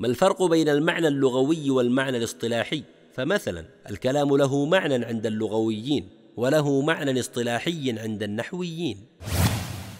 ما الفرق بين المعنى اللغوي والمعنى الاصطلاحي فمثلا الكلام له معنى عند اللغويين وله معنى اصطلاحي عند النحويين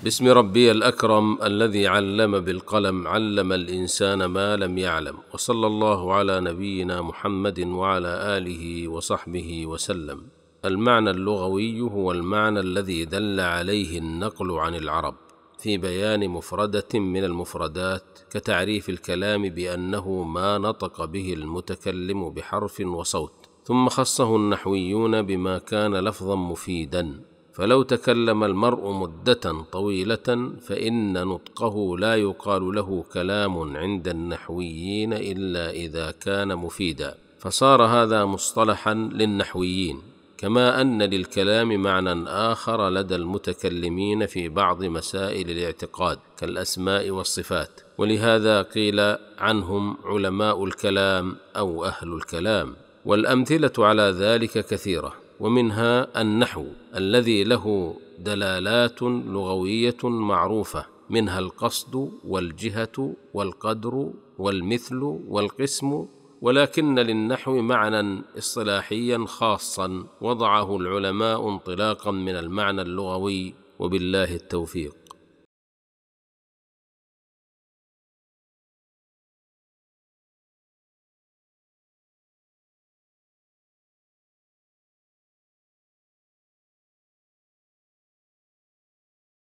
بسم ربي الاكرم الذي علم بالقلم علم الانسان ما لم يعلم وصلى الله على نبينا محمد وعلى اله وصحبه وسلم المعنى اللغوي هو المعنى الذي دل عليه النقل عن العرب في بيان مفرده من المفردات كتعريف الكلام بانه ما نطق به المتكلم بحرف وصوت ثم خصه النحويون بما كان لفظا مفيدا فلو تكلم المرء مده طويله فان نطقه لا يقال له كلام عند النحويين الا اذا كان مفيدا فصار هذا مصطلحا للنحويين كما ان للكلام معنى اخر لدى المتكلمين في بعض مسائل الاعتقاد كالاسماء والصفات ولهذا قيل عنهم علماء الكلام او اهل الكلام والامثله على ذلك كثيره ومنها النحو الذي له دلالات لغويه معروفه منها القصد والجهه والقدر والمثل والقسم ولكن للنحو معنى اصطلاحيا خاصا وضعه العلماء انطلاقا من المعنى اللغوي وبالله التوفيق